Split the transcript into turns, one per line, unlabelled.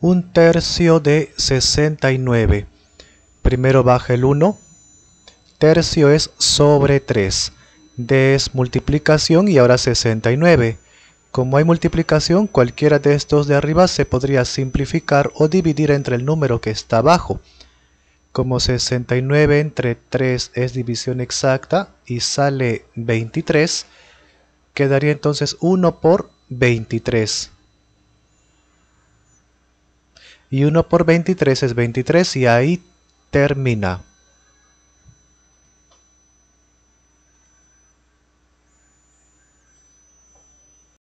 un tercio de 69. Primero baja el 1. Tercio es sobre 3. D es multiplicación y ahora 69. Como hay multiplicación, cualquiera de estos de arriba se podría simplificar o dividir entre el número que está abajo. Como 69 entre 3 es división exacta y sale 23, quedaría entonces 1 por 23 y 1 por 23 es 23 y ahí termina.